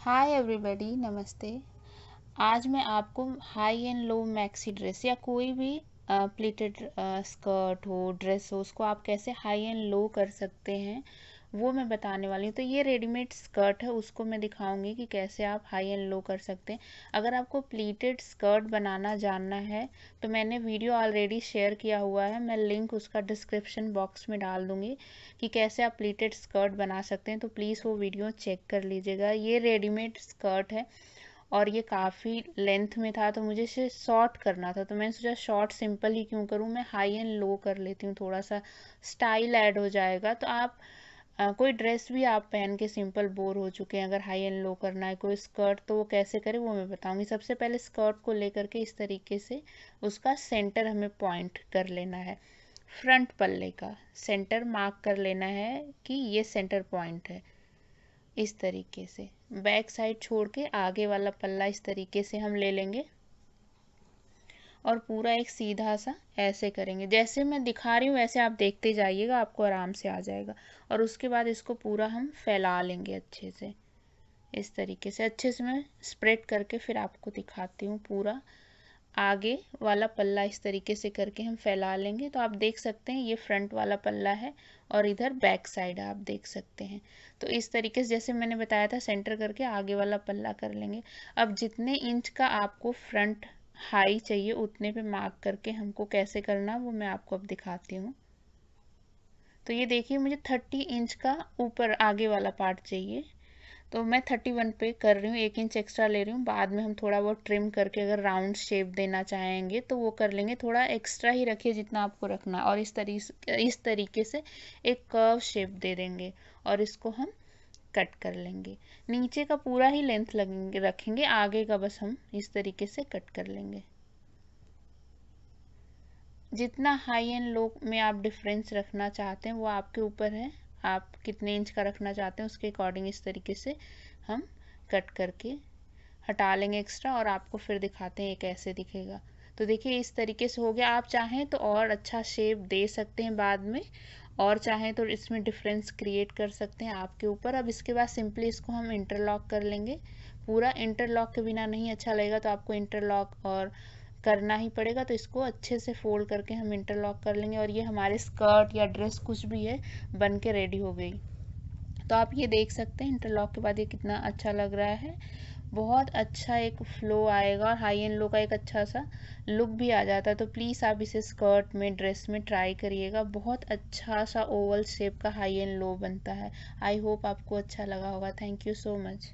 hi everybody नमस्ते आज मैं आपको high and low maxi dress या कोई भी प्लेटेड स्कर्ट हो ड्रेस हो उसको आप कैसे हाई एंड लो कर सकते हैं वो मैं बताने वाली हूँ तो ये रेडीमेड स्कर्ट है उसको मैं दिखाऊंगी कि कैसे आप हाई एंड लो कर सकते हैं अगर आपको प्लीटेड स्कर्ट बनाना जानना है तो मैंने वीडियो ऑलरेडी शेयर किया हुआ है मैं लिंक उसका डिस्क्रिप्शन बॉक्स में डाल दूंगी कि कैसे आप प्लीटेड स्कर्ट बना सकते हैं तो प्लीज़ वो वीडियो चेक कर लीजिएगा ये रेडीमेड स्कर्ट है और ये काफ़ी लेंथ में था तो मुझे इसे शॉर्ट करना था तो मैंने सोचा शॉर्ट सिंपल ही क्यों करूँ मैं हाई एंड लो कर लेती हूँ थोड़ा सा स्टाइल ऐड हो जाएगा तो आप आ, कोई ड्रेस भी आप पहन के सिंपल बोर हो चुके हैं अगर हाई एंड लो करना है कोई स्कर्ट तो वो कैसे करें वो मैं बताऊंगी सबसे पहले स्कर्ट को लेकर के इस तरीके से उसका सेंटर हमें पॉइंट कर लेना है फ्रंट पल्ले का सेंटर मार्क कर लेना है कि ये सेंटर पॉइंट है इस तरीके से बैक साइड छोड़ के आगे वाला पल्ला इस तरीके से हम ले लेंगे और पूरा एक सीधा सा ऐसे करेंगे जैसे मैं दिखा रही हूँ वैसे आप देखते जाइएगा आपको आराम से आ जाएगा और उसके बाद इसको पूरा हम फैला लेंगे अच्छे से इस तरीके से अच्छे से मैं स्प्रेड करके फिर आपको दिखाती हूँ पूरा आगे वाला पल्ला इस तरीके से करके हम फैला लेंगे तो आप देख सकते हैं ये फ्रंट वाला पल्ला है और इधर बैक साइड आप देख सकते हैं तो इस तरीके से जैसे मैंने बताया था सेंटर करके आगे वाला पल्ला कर लेंगे अब जितने इंच का आपको फ्रंट हाई चाहिए उतने पे मार्क करके हमको कैसे करना वो मैं आपको अब दिखाती हूँ तो ये देखिए मुझे थर्टी इंच का ऊपर आगे वाला पार्ट चाहिए तो मैं थर्टी वन पे कर रही हूँ एक इंच एक्स्ट्रा ले रही हूँ बाद में हम थोड़ा बहुत ट्रिम करके अगर राउंड शेप देना चाहेंगे तो वो कर लेंगे थोड़ा एक्स्ट्रा ही रखिए जितना आपको रखना और इस तरी इस तरीके से एक कर्व शेप दे देंगे और इसको हम कट कर लेंगे नीचे का पूरा ही लेंथ लगेंगे रखेंगे आगे का बस हम इस तरीके से कट कर लेंगे जितना हाई एंड लो में आप डिफरेंस रखना चाहते हैं वो आपके ऊपर है आप कितने इंच का रखना चाहते हैं उसके अकॉर्डिंग इस तरीके से हम कट करके हटा लेंगे एक्स्ट्रा और आपको फिर दिखाते हैं ये कैसे दिखेगा तो देखिए इस तरीके से हो गया आप चाहें तो और अच्छा शेप दे सकते हैं बाद में और चाहें तो इसमें डिफरेंस क्रिएट कर सकते हैं आपके ऊपर अब इसके बाद सिंपली इसको हम इंटरलॉक कर लेंगे पूरा इंटरलॉक के बिना नहीं अच्छा लगेगा तो आपको इंटरलॉक और करना ही पड़ेगा तो इसको अच्छे से फोल्ड करके हम इंटरलॉक कर लेंगे और ये हमारे स्कर्ट या ड्रेस कुछ भी है बन के रेडी हो गई तो आप ये देख सकते हैं इंटरलॉक के बाद ये कितना अच्छा लग रहा है बहुत अच्छा एक फ्लो आएगा हाई एंड लो का एक अच्छा सा लुक भी आ जाता है तो प्लीज़ आप इसे स्कर्ट में ड्रेस में ट्राई करिएगा बहुत अच्छा सा ओवल शेप का हाई एंड लो बनता है आई होप आपको अच्छा लगा होगा थैंक यू सो मच